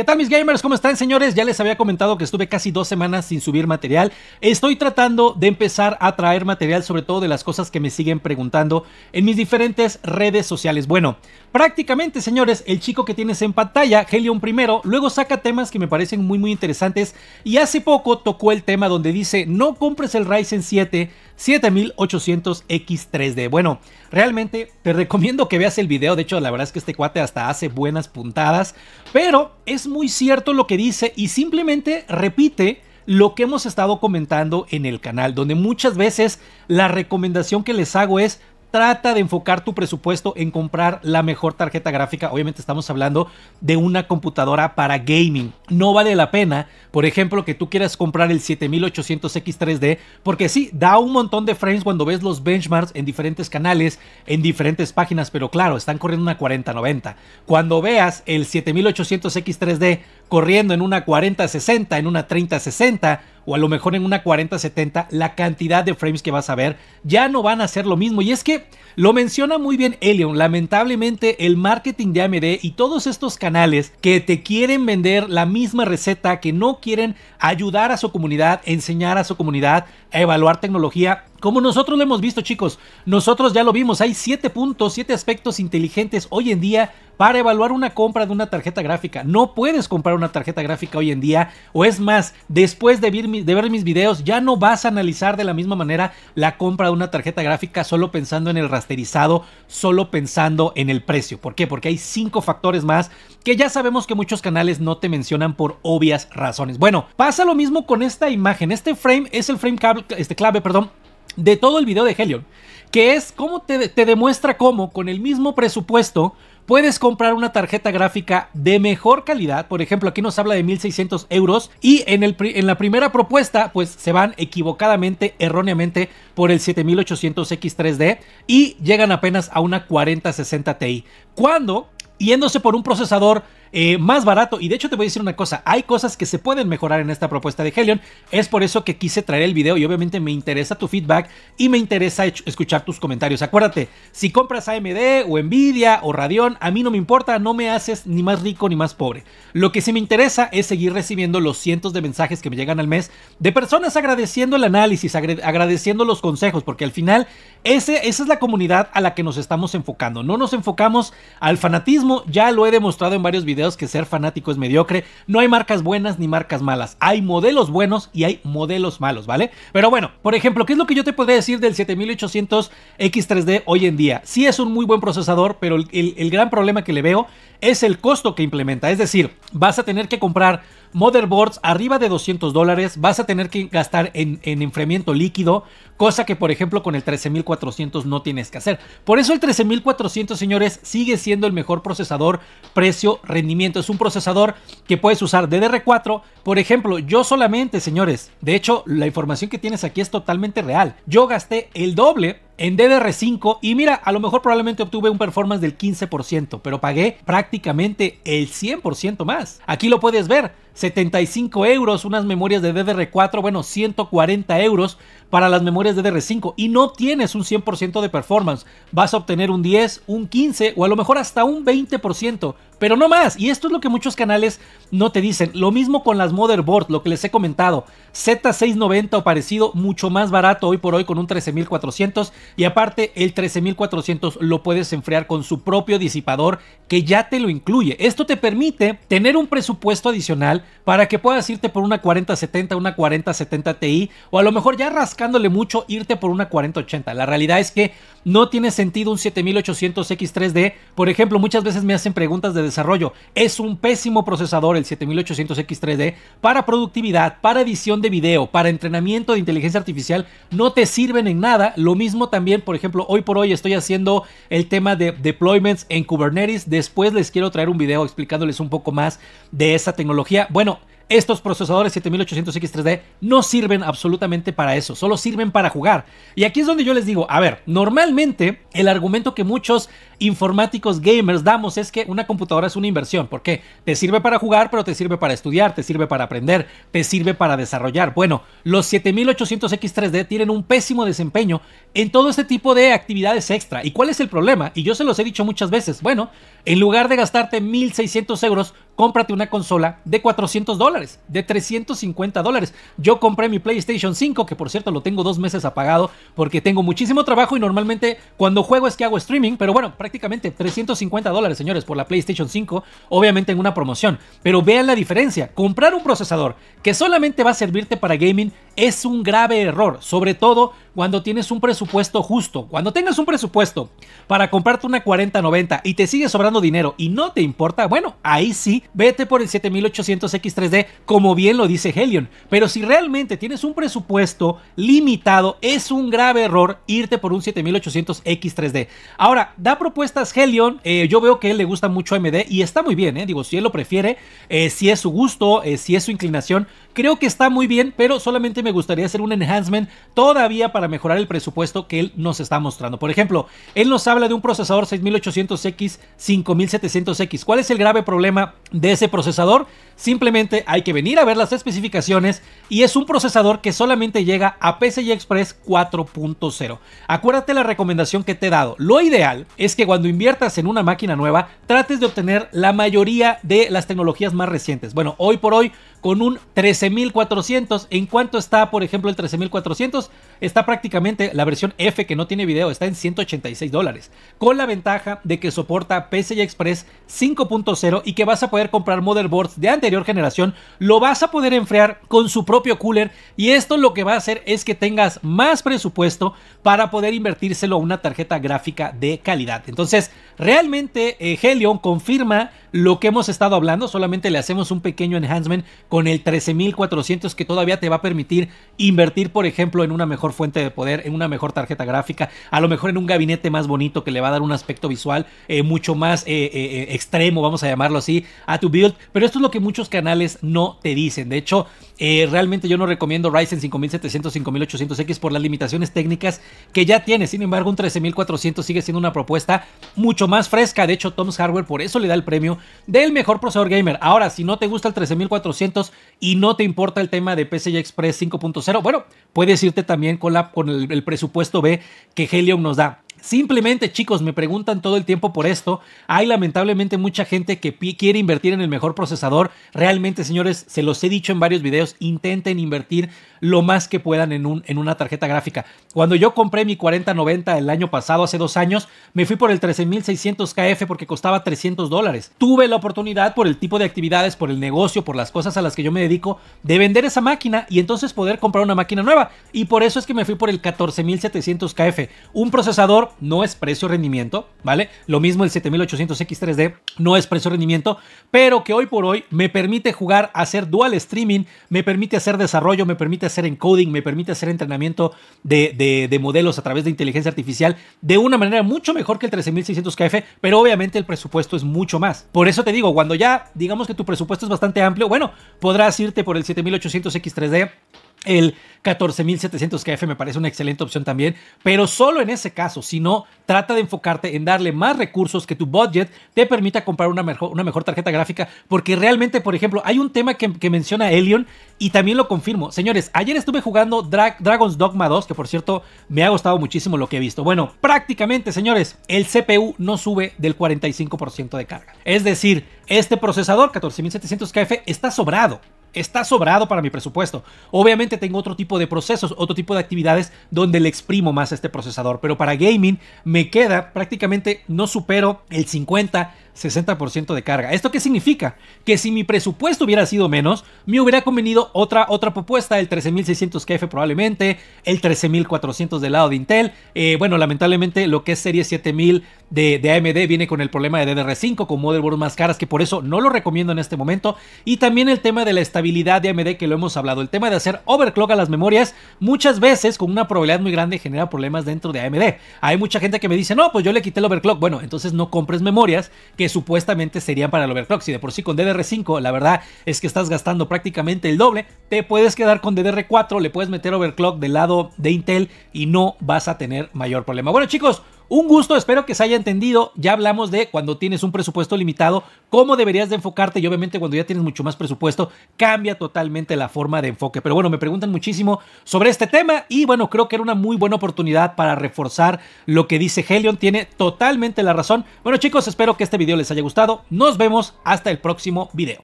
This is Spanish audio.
¿Qué tal mis gamers? ¿Cómo están señores? Ya les había comentado que estuve casi dos semanas sin subir material. Estoy tratando de empezar a traer material sobre todo de las cosas que me siguen preguntando en mis diferentes redes sociales. Bueno, prácticamente señores, el chico que tienes en pantalla, Helion primero, luego saca temas que me parecen muy muy interesantes y hace poco tocó el tema donde dice no compres el Ryzen 7 7800X3D. Bueno, realmente te recomiendo que veas el video, de hecho la verdad es que este cuate hasta hace buenas puntadas, pero es muy cierto lo que dice y simplemente repite lo que hemos estado comentando en el canal, donde muchas veces la recomendación que les hago es trata de enfocar tu presupuesto en comprar la mejor tarjeta gráfica. Obviamente estamos hablando de una computadora para gaming. No vale la pena, por ejemplo, que tú quieras comprar el 7800X 3D, porque sí, da un montón de frames cuando ves los benchmarks en diferentes canales, en diferentes páginas, pero claro, están corriendo una 4090. Cuando veas el 7800X 3D corriendo en una 4060, en una 3060, o a lo mejor en una 40-70, la cantidad de frames que vas a ver ya no van a ser lo mismo. Y es que lo menciona muy bien Elion, lamentablemente el marketing de AMD y todos estos canales que te quieren vender la misma receta, que no quieren ayudar a su comunidad, enseñar a su comunidad a evaluar tecnología, como nosotros lo hemos visto, chicos, nosotros ya lo vimos. Hay 7 puntos, 7 aspectos inteligentes hoy en día para evaluar una compra de una tarjeta gráfica. No puedes comprar una tarjeta gráfica hoy en día. O es más, después de ver, mis videos, ya no vas a analizar de la misma manera la compra de una tarjeta gráfica solo pensando en el rasterizado, solo pensando en el precio. ¿Por qué? Porque hay 5 factores más que ya sabemos que muchos canales no te mencionan por obvias razones. Bueno, pasa lo mismo con esta imagen. Este frame es el frame este clave, perdón de todo el video de Helion, que es cómo te, demuestra cómo con el mismo presupuesto puedes comprar una tarjeta gráfica de mejor calidad. Por ejemplo, aquí nos habla de 1600 euros y en, el, en la primera propuesta, pues se van equivocadamente, erróneamente, por el 7800 X3D y llegan apenas a una 4060 Ti. Cuando, yéndose por un procesador eh, más barato. Y de hecho te voy a decir una cosa, hay cosas que se pueden mejorar en esta propuesta de Helion. Es por eso que quise traer el video y obviamente me interesa tu feedback y me interesa escuchar tus comentarios. Acuérdate, si compras AMD o Nvidia o Radeon, a mí no me importa, no me haces ni más rico ni más pobre. Lo que sí me interesa es seguir recibiendo los cientos de mensajes que me llegan al mes de personas agradeciendo el análisis, agradeciendo los consejos, porque al final ese, esa es la comunidad a la que nos estamos enfocando. No nos enfocamos al fanatismo, ya lo he demostrado en varios videos que ser fanático es mediocre. No hay marcas buenas ni marcas malas. Hay modelos buenos y hay modelos malos, ¿vale? Pero bueno, por ejemplo, ¿qué es lo que yo te podría decir del 7800 X3D hoy en día? Sí es un muy buen procesador, pero el, el gran problema que le veo es el costo que implementa. Es decir, vas a tener que comprar motherboards arriba de 200 dólares, vas a tener que gastar en, en enfriamiento líquido, cosa que por ejemplo con el 13400 no tienes que hacer. Por eso el 13400, señores, sigue siendo el mejor procesador precio-rendimiento. Es un procesador que puedes usar DDR4. Por ejemplo, yo solamente, señores, de hecho la información que tienes aquí es totalmente real. Yo gasté el doble en DDR5 y mira, a lo mejor probablemente obtuve un performance del 15%, pero pagué prácticamente el 100% más. Aquí lo puedes ver, 75 euros, unas memorias de DDR4, bueno, 140 euros para las memorias de DDR5 y no tienes un 100% de performance. Vas a obtener un 10, un 15 o a lo mejor hasta un 20%, pero no más. Y esto es lo que muchos canales no te dicen. Lo mismo con las motherboard, lo que les he comentado. Z690 o parecido, mucho más barato hoy por hoy con un 13400 y aparte el 13400 lo puedes enfriar con su propio disipador que ya te lo incluye. Esto te permite tener un presupuesto adicional para que puedas irte por una 4070, una 4070 Ti o a lo mejor ya rascándole mucho irte por una 4080. La realidad es que no tiene sentido un 7800X3D. Por ejemplo, muchas veces me hacen preguntas de desarrollo. Es un pésimo procesador el 7800X3D para productividad, para edición de video, para entrenamiento de inteligencia artificial. No te sirven en nada. Lo mismo también, por ejemplo, hoy por hoy estoy haciendo el tema de deployments en Kubernetes. Después les quiero traer un video explicándoles un poco más de esa tecnología bueno, estos procesadores 7800X3D no sirven absolutamente para eso, solo sirven para jugar. Y aquí es donde yo les digo, a ver, normalmente el argumento que muchos informáticos gamers damos es que una computadora es una inversión. porque Te sirve para jugar, pero te sirve para estudiar, te sirve para aprender, te sirve para desarrollar. Bueno, los 7800X3D tienen un pésimo desempeño en todo este tipo de actividades extra. ¿Y cuál es el problema? Y yo se los he dicho muchas veces. Bueno, en lugar de gastarte 1600 euros, cómprate una consola de 400 dólares, de 350 dólares. Yo compré mi PlayStation 5, que por cierto lo tengo dos meses apagado porque tengo muchísimo trabajo y normalmente cuando juego es que hago streaming, pero bueno, prácticamente prácticamente 350 dólares, señores, por la PlayStation 5, obviamente en una promoción. Pero vean la diferencia, comprar un procesador que solamente va a servirte para gaming es un grave error, sobre todo cuando tienes un presupuesto justo. Cuando tengas un presupuesto para comprarte una 4090 y te sigue sobrando dinero y no te importa, bueno, ahí sí, vete por el 7800X3D, como bien lo dice Helion. Pero si realmente tienes un presupuesto limitado, es un grave error irte por un 7800X3D. Ahora, da propuesta encuestas, Helion, eh, yo veo que él le gusta mucho AMD y está muy bien, eh, digo, si él lo prefiere, eh, si es su gusto, eh, si es su inclinación, Creo que está muy bien, pero solamente me gustaría hacer un enhancement todavía para mejorar el presupuesto que él nos está mostrando. Por ejemplo, él nos habla de un procesador 6800X, 5700X. ¿Cuál es el grave problema de ese procesador? Simplemente hay que venir a ver las especificaciones y es un procesador que solamente llega a PCI Express 4.0. Acuérdate la recomendación que te he dado. Lo ideal es que cuando inviertas en una máquina nueva, trates de obtener la mayoría de las tecnologías más recientes. Bueno, hoy por hoy con un 3 13400. ¿En cuanto está, por ejemplo, el 13400? Está prácticamente la versión F que no tiene video, está en 186 dólares. Con la ventaja de que soporta PCI Express 5.0 y que vas a poder comprar motherboards de anterior generación. Lo vas a poder enfriar con su propio cooler. Y esto lo que va a hacer es que tengas más presupuesto para poder invertírselo a una tarjeta gráfica de calidad. Entonces, realmente eh, Helion confirma lo que hemos estado hablando. Solamente le hacemos un pequeño enhancement con el 13000 1,400 que todavía te va a permitir invertir, por ejemplo, en una mejor fuente de poder, en una mejor tarjeta gráfica, a lo mejor en un gabinete más bonito que le va a dar un aspecto visual eh, mucho más eh, eh, extremo, vamos a llamarlo así, a tu build. Pero esto es lo que muchos canales no te dicen. De hecho, eh, realmente yo no recomiendo Ryzen 5700, 5800X por las limitaciones técnicas que ya tiene. Sin embargo, un 13400 sigue siendo una propuesta mucho más fresca. De hecho, Tom's Hardware por eso le da el premio del mejor procesador gamer. Ahora, si no te gusta el 13400 y no te importa el tema de PCI Express 5.0, bueno, puedes irte también con, el, el presupuesto B que Helium nos da. Simplemente, chicos, me preguntan todo el tiempo por esto. Hay lamentablemente mucha gente que quiere invertir en el mejor procesador. Realmente, señores, se los he dicho en varios videos, intenten invertir lo más que puedan en, un, en una tarjeta gráfica. Cuando yo compré mi 4090 el año pasado, hace dos años, me fui por el 13600KF porque costaba 300 dólares. Tuve la oportunidad por el tipo de actividades, por el negocio, por las cosas a las que yo me dedico, de vender esa máquina y entonces poder comprar una máquina nueva. Y por eso es que me fui por el 14700KF, un procesador no es precio rendimiento, ¿vale? Lo mismo el 7800X3D no es precio rendimiento, pero que hoy por hoy me permite jugar, hacer dual streaming, me permite hacer desarrollo, me permite hacer encoding, me permite hacer entrenamiento de, de modelos a través de inteligencia artificial de una manera mucho mejor que el 13600KF, pero obviamente el presupuesto es mucho más. Por eso te digo, cuando ya digamos que tu presupuesto es bastante amplio, bueno, podrás irte por el 7800X3D el 14700 KF me parece una excelente opción también, pero solo en ese caso, si no, trata de enfocarte en darle más recursos que tu budget te permita comprar una mejor, una mejor tarjeta gráfica, porque realmente, por ejemplo, hay un tema que, menciona Elion y también lo confirmo. Señores, ayer estuve jugando Dragon's Dogma 2, que por cierto me ha gustado muchísimo lo que he visto. Bueno, prácticamente, señores, el CPU no sube del 45% de carga. Es decir, este procesador 14700 KF está sobrado está sobrado para mi presupuesto. Obviamente tengo otro tipo de procesos, otro tipo de actividades donde le exprimo más a este procesador, pero para gaming me queda prácticamente no supero el 50 60% de carga. ¿Esto qué significa? Que si mi presupuesto hubiera sido menos, me hubiera convenido otra, otra propuesta, el 13600KF probablemente, el 13400 del lado de Intel. Eh, bueno, lamentablemente lo que es serie 7000 de, de, AMD viene con el problema de DDR5, con motherboards más caras, que por eso no lo recomiendo en este momento. Y también el tema de la estabilidad de AMD, que lo hemos hablado, el tema de hacer overclock a las memorias, muchas veces con una probabilidad muy grande genera problemas dentro de AMD. Hay mucha gente que me dice, no, pues yo le quité el overclock. Bueno, entonces no compres memorias que supuestamente serían para el overclock. Si de por sí con DDR5 la verdad es que estás gastando prácticamente el doble, te puedes quedar con DDR4, le puedes meter overclock del lado de Intel y no vas a tener mayor problema. Bueno chicos, un gusto, espero que se haya entendido. Ya hablamos de cuando tienes un presupuesto limitado, cómo deberías de enfocarte y obviamente cuando ya tienes mucho más presupuesto, cambia totalmente la forma de enfoque. Pero bueno, me preguntan muchísimo sobre este tema y bueno, creo que era una muy buena oportunidad para reforzar lo que dice Helion. Tiene totalmente la razón. Bueno chicos, espero que este video les haya gustado. Nos vemos hasta el próximo video.